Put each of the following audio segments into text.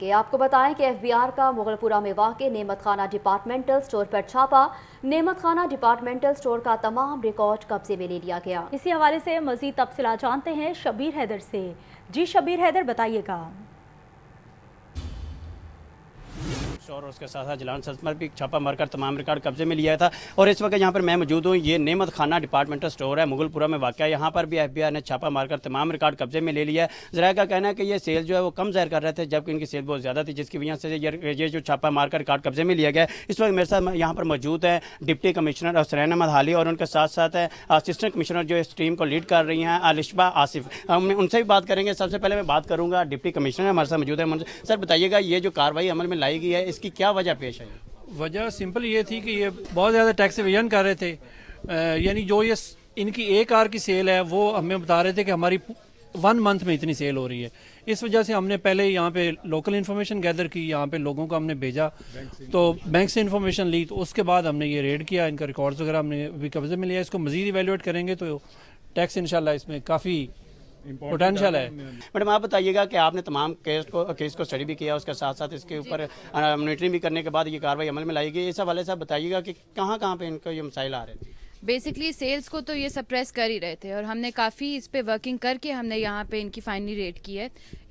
के आपको बताएं कि एफबीआर का मुगलपुरा में वाक़ नेमत खाना डिपार्टमेंटल स्टोर पर छापा नेमत खाना डिपार्टमेंटल स्टोर का तमाम रिकॉर्ड कब्जे में ले लिया गया इसी हवाले से मजीद तफसला जानते हैं शबीर हैदर से जी शबीर हैदर बताइएगा और उसके साथ साथ जिलान सतमर भी छापा मारकर तमाम रिकॉर्ड कब्जे में लिया था और इस वक्त यहाँ पर मैं मौजूद हूँ ये नेमत खाना डिपार्टमेंटल स्टोर है मुगलपुरा में वाक़ यहाँ पर भी एफ ने छापा मारकर तमाम रिकॉर्ड कब्जे में ले लिया है जरा का कहना है कि ये सेल जो है वो कम जाहिर कर रहे थे जबकि इनकी सेल बहुत ज़्यादा थी जिसकी वजह से ये जो छापा मारकर रिकॉर्ड कब्जे में लिया गया इस वक्त मेरे साथ यहाँ पर मौजूद है डिप्टी कमिश्नर असरैन अहमद हाली और उनके साथ साथ है असिस्टेंट कमिश्नर जो इस टीम को लीड कर रही हैं अलिशबा आसिफ हम उनसे भी बात करेंगे सबसे पहले मैं बात करूँगा डिप्टी कमिश्नर हमारे साथ मौजूद है सर बताइएगा ये जो कार्रवाई अमल में लाई गई है इसकी क्या वजह पेश आई वजह सिंपल ये थी कि ये बहुत ज़्यादा टैक्स एविजन कर रहे थे यानी जो ये इनकी एक कार की सेल है वो हमें बता रहे थे कि हमारी वन मंथ में इतनी सेल हो रही है इस वजह से हमने पहले यहाँ पे लोकल इन्फॉर्मेशन गैदर की यहाँ पे लोगों को हमने भेजा तो बैंक से इन्फॉर्मेशन ली तो उसके बाद हमने ये रेड किया इनका रिकॉर्ड्स वगैरह हमने अभी कब्जे में लिया इसको मजीद इवेल्यूट करेंगे तो टैक्स इनशाला इसमें काफ़ी पोटेंशियल है मैडम आप बताइएगा कि आपने तमाम केस को केस को स्टडी भी किया उसके साथ साथ इसके ऊपर मॉनिटरिंग भी करने के बाद ये कार्रवाई अमल में लाई गई इस हवाले से आप बताइएगा कि कहाँ कहाँ पर इनको ये मसाइल आ रहे हैं बेसिकली सेल्स को तो ये सप्रेस कर ही रहे थे और हमने काफ़ी इस पर वर्किंग करके हमने यहाँ पे इनकी फाइनली रेट की है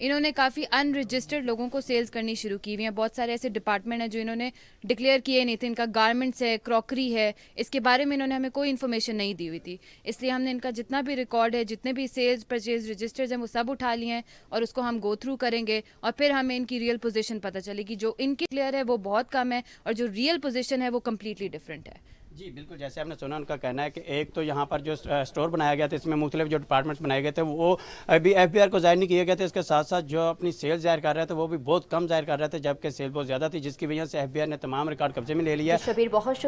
इन्होंने काफ़ी अनरजिस्टर्ड लोगों को सेल्स करनी शुरू की हुई है बहुत सारे ऐसे डिपार्टमेंट हैं जो इन्होंने डिक्लेयर किए नहीं थे इनका गारमेंट्स है क्रॉकरी है इसके बारे में इन्होंने हमें कोई इन्फॉर्मेशन नहीं दी हुई थी इसलिए हमने इनका जितना भी रिकॉर्ड है जितने भी सेल्स परचेज रजिस्टर्स हैं वो सब उठा लिए हैं और उसको हम गो थ्रू करेंगे और फिर हमें इनकी रियल पोजिशन पता चलेगी जो इनकी क्लियर है वो बहुत कम है और जो रियल पोजिशन है वो कम्प्लीटली डिफरेंट है जी बिल्कुल जैसे आपने सुना उनका कहना है कि एक तो यहाँ पर जो स्टोर बनाया गया था इसमें मुख्तलिफ जो डिपार्टमेंट्स बनाए गए थे वो अभी एफ को जाहिर नहीं किया गया थे इसके साथ साथ जो अपनी सेल जाहिर कर रहे थे वो भी बहुत कम जाहिर कर रहे थे जबकि सेल बहुत ज़्यादा थी जिसकी वजह से एफ ने तमाम रिकॉर्ड कब्जे में ले लिया शबीर बहुत